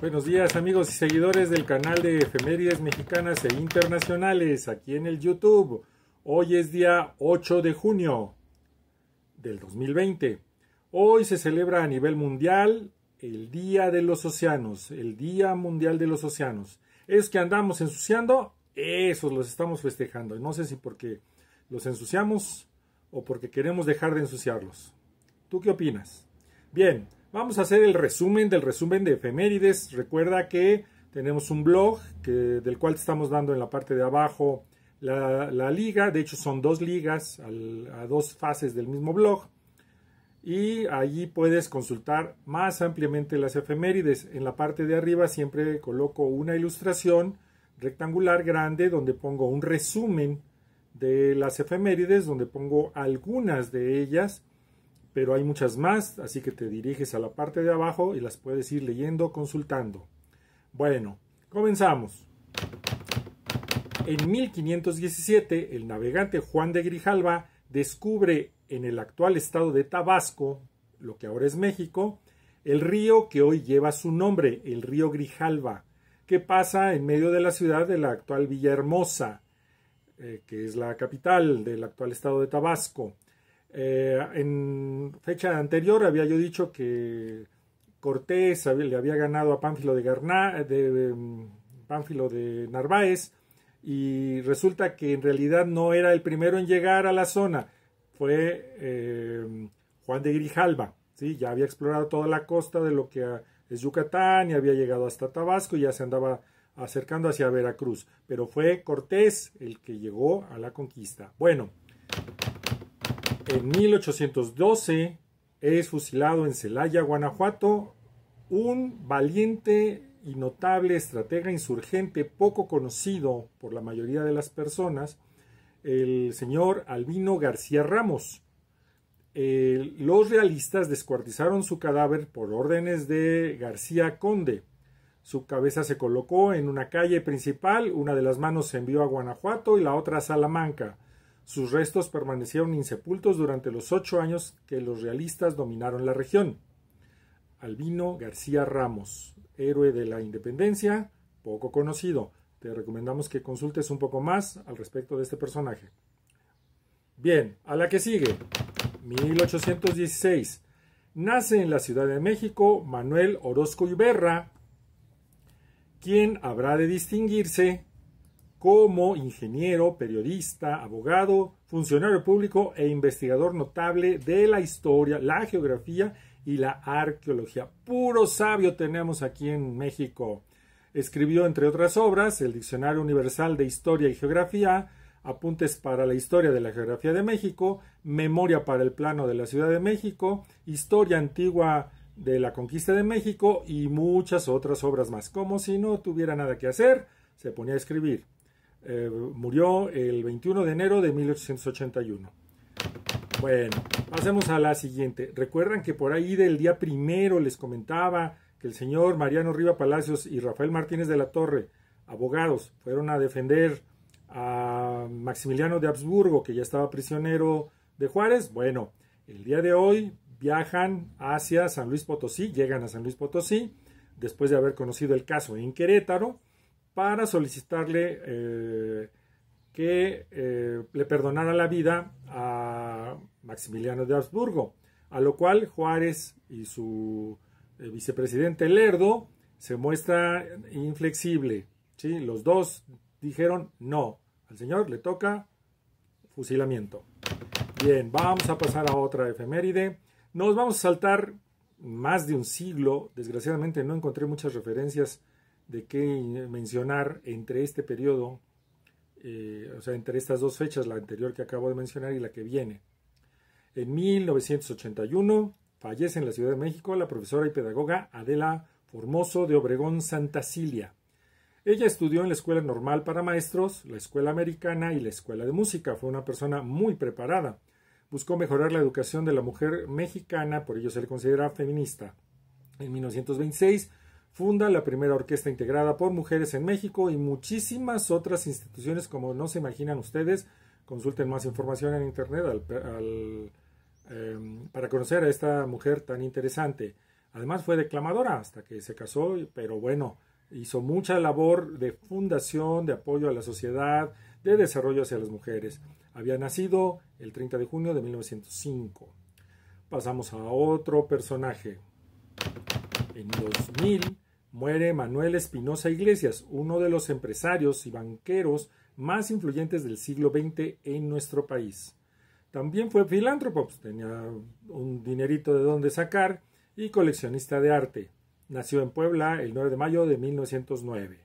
Buenos días amigos y seguidores del canal de efemérides mexicanas e internacionales aquí en el YouTube. Hoy es día 8 de junio del 2020. Hoy se celebra a nivel mundial el Día de los Océanos, el Día Mundial de los Océanos. Es que andamos ensuciando, esos los estamos festejando. No sé si porque los ensuciamos o porque queremos dejar de ensuciarlos. ¿Tú qué opinas? Bien, Vamos a hacer el resumen del resumen de efemérides. Recuerda que tenemos un blog del cual te estamos dando en la parte de abajo la, liga. De hecho, son dos ligas a dos fases del mismo blog. Y allí puedes consultar más ampliamente las efemérides. En la parte de arriba siempre coloco una ilustración rectangular grande donde pongo un resumen de las efemérides, donde pongo algunas de ellas pero hay muchas más, así que te diriges a la parte de abajo y las puedes ir leyendo, consultando. Bueno, comenzamos. En 1517, el navegante Juan de Grijalva descubre en el actual estado de Tabasco, lo que ahora es México, el río que hoy lleva su nombre, el río Grijalva, que pasa en medio de la ciudad de la actual Villahermosa, eh, que es la capital del actual estado de Tabasco. Eh, en fecha anterior había yo dicho que Cortés le había ganado a Pánfilo de, Garná, de, em, Pánfilo de Narváez y resulta que en realidad no era el primero en llegar a la zona, fue em, Juan de Grijalva, ¿sí? ya había explorado toda la costa de lo que es Yucatán y había llegado hasta Tabasco y ya se andaba acercando hacia Veracruz, pero fue Cortés el que llegó a la conquista. Bueno, en 1812 es fusilado en Celaya, Guanajuato, un valiente y notable estratega insurgente poco conocido por la mayoría de las personas, el señor Albino García Ramos. los realistas descuartizaron su cadáver por órdenes de García Conde. Su cabeza se colocó en una calle principal, una de las manos se envió a Guanajuato y la otra a Salamanca. Sus restos permanecieron insepultos durante los ocho años que los realistas dominaron la región. Albino García Ramos, héroe de la independencia, poco conocido. Te recomendamos que consultes un poco más al respecto de este personaje. Bien, a la que sigue. 1816. Nace en la Ciudad de México Manuel Orozco Iberra, quien habrá de distinguirse como ingeniero, periodista, abogado, funcionario público e investigador notable de la historia, la geografía y la arqueología. Puro sabio tenemos aquí en México. Escribió, entre otras obras, el Diccionario Universal de Historia y Geografía, Apuntes para la Historia de la Geografía de México, Memoria para el Plano de la Ciudad de México, Historia Antigua de la Conquista de México y muchas otras obras más. Como si no tuviera nada que hacer, se ponía a escribir. Eh, murió el 21 de enero de 1881. Bueno, pasemos a la siguiente. Recuerdan que por ahí del día primero les comentaba que el señor Mariano Riva Palacios y Rafael Martínez de la Torre, abogados, fueron a defender a Maximiliano de Habsburgo, que ya estaba prisionero de Juárez. Bueno, el día de hoy viajan hacia San Luis Potosí, llegan a San Luis Potosí, después de haber conocido el caso en Querétaro, para solicitarle eh, que eh, le perdonara la vida a Maximiliano de Habsburgo, a lo cual Juárez y su eh, vicepresidente Lerdo se muestra inflexible. ¿sí? Los dos dijeron no, al señor le toca fusilamiento. Bien, vamos a pasar a otra efeméride. Nos vamos a saltar más de un siglo. Desgraciadamente no encontré muchas referencias de qué mencionar entre este periodo, eh, o sea, entre estas dos fechas, la anterior que acabo de mencionar y la que viene. En 1981 fallece en la Ciudad de México la profesora y pedagoga Adela Formoso de Obregón Santa Cilia. Ella estudió en la Escuela Normal para Maestros, la Escuela Americana y la Escuela de Música. Fue una persona muy preparada. Buscó mejorar la educación de la mujer mexicana, por ello se le considera feminista. En 1926 funda la primera orquesta integrada por mujeres en México y muchísimas otras instituciones como no se imaginan ustedes. Consulten más información en internet em, para conocer a esta mujer tan interesante. Además fue declamadora hasta que se casó, pero bueno, hizo mucha labor de fundación, de apoyo a la sociedad, de desarrollo hacia las mujeres. Había nacido el 30 de junio de 1905. Pasamos a otro personaje. En 2000 muere Manuel Espinosa Iglesias, uno de los empresarios y banqueros más influyentes del siglo XX en nuestro país. También fue filántropo, pues, tenía un dinerito de dónde sacar y coleccionista de arte. Nació en Puebla el 9 de mayo de 1909.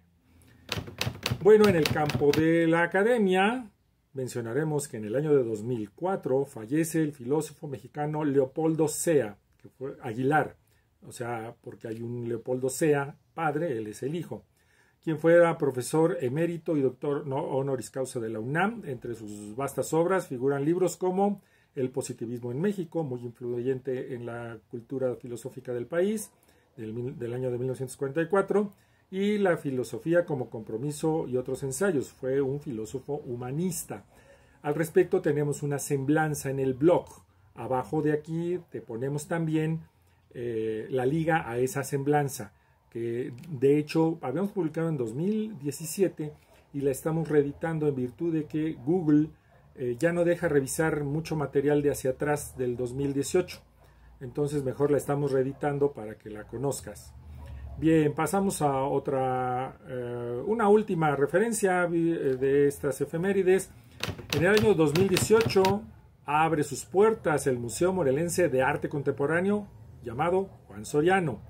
Bueno, en el campo de la academia, mencionaremos que en el año de 2004 fallece el filósofo mexicano Leopoldo Sea, que fue Aguilar, o sea, porque hay un Leopoldo Sea, padre, él es el hijo, quien fue profesor emérito y doctor honoris causa de la UNAM. Entre sus vastas obras figuran libros como El positivismo en México, muy influyente en la cultura filosófica del país, del, del año de 1944, y La filosofía como compromiso y otros ensayos. Fue un filósofo humanista. Al respecto tenemos una semblanza en el blog. Abajo de aquí te ponemos también eh, la liga a esa semblanza, que de hecho habíamos publicado en 2017 y la estamos reeditando en virtud de que Google eh, ya no deja revisar mucho material de hacia atrás del 2018. Entonces mejor la estamos reeditando para que la conozcas. Bien, pasamos a otra, eh, una última referencia de estas efemérides. En el año 2018 abre sus puertas el Museo Morelense de Arte Contemporáneo llamado Juan Soriano,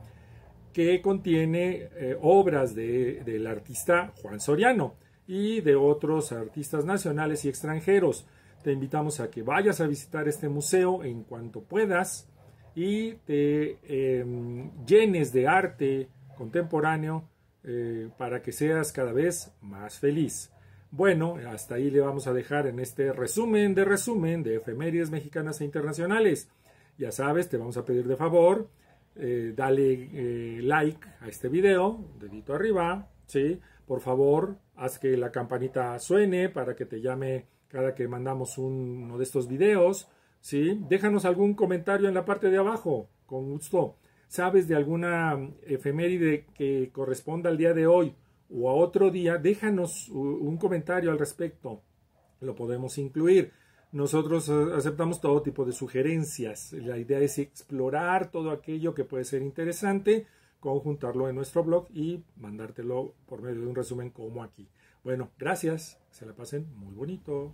que contiene eh, obras del artista Juan Soriano y de otros artistas nacionales y extranjeros. Te invitamos a que vayas a visitar este museo en cuanto puedas y te em, llenes de arte contemporáneo eh, para que seas cada vez más feliz. Bueno, hasta ahí le vamos a dejar en este resumen de resumen de efemérides mexicanas e internacionales. Ya sabes, te vamos a pedir de favor, eh, dale eh, like a este video, dedito arriba, ¿sí? Por favor, haz que la campanita suene para que te llame cada que mandamos uno de estos videos, ¿sí? Déjanos algún comentario en la parte de abajo, con gusto. ¿Sabes de alguna efeméride que corresponda al día de hoy o a otro día? Déjanos un comentario al respecto, lo podemos incluir. Nosotros eh, aceptamos todo tipo de sugerencias. La idea es explorar todo aquello que puede ser interesante, conjuntarlo en nuestro blog y mandártelo por medio de un resumen como aquí. Bueno, gracias. Se la pasen muy bonito.